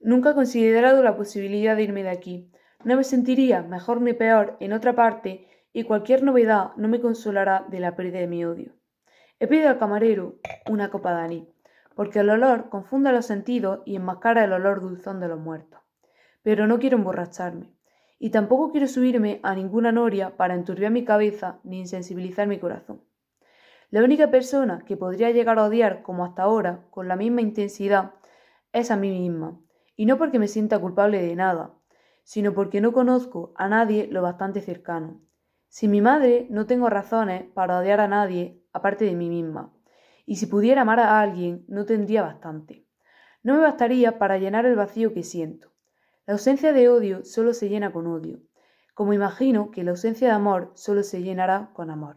Nunca he considerado la posibilidad de irme de aquí. No me sentiría mejor ni peor en otra parte y cualquier novedad no me consolará de la pérdida de mi odio. He pedido al camarero una copa de anís, porque el olor confunde los sentidos y enmascara el olor dulzón de los muertos. Pero no quiero emborracharme, y tampoco quiero subirme a ninguna noria para enturbiar mi cabeza ni insensibilizar mi corazón. La única persona que podría llegar a odiar como hasta ahora, con la misma intensidad, es a mí misma, y no porque me sienta culpable de nada, sino porque no conozco a nadie lo bastante cercano. Sin mi madre no tengo razones para odiar a nadie aparte de mí misma, y si pudiera amar a alguien no tendría bastante. No me bastaría para llenar el vacío que siento. La ausencia de odio solo se llena con odio, como imagino que la ausencia de amor solo se llenará con amor.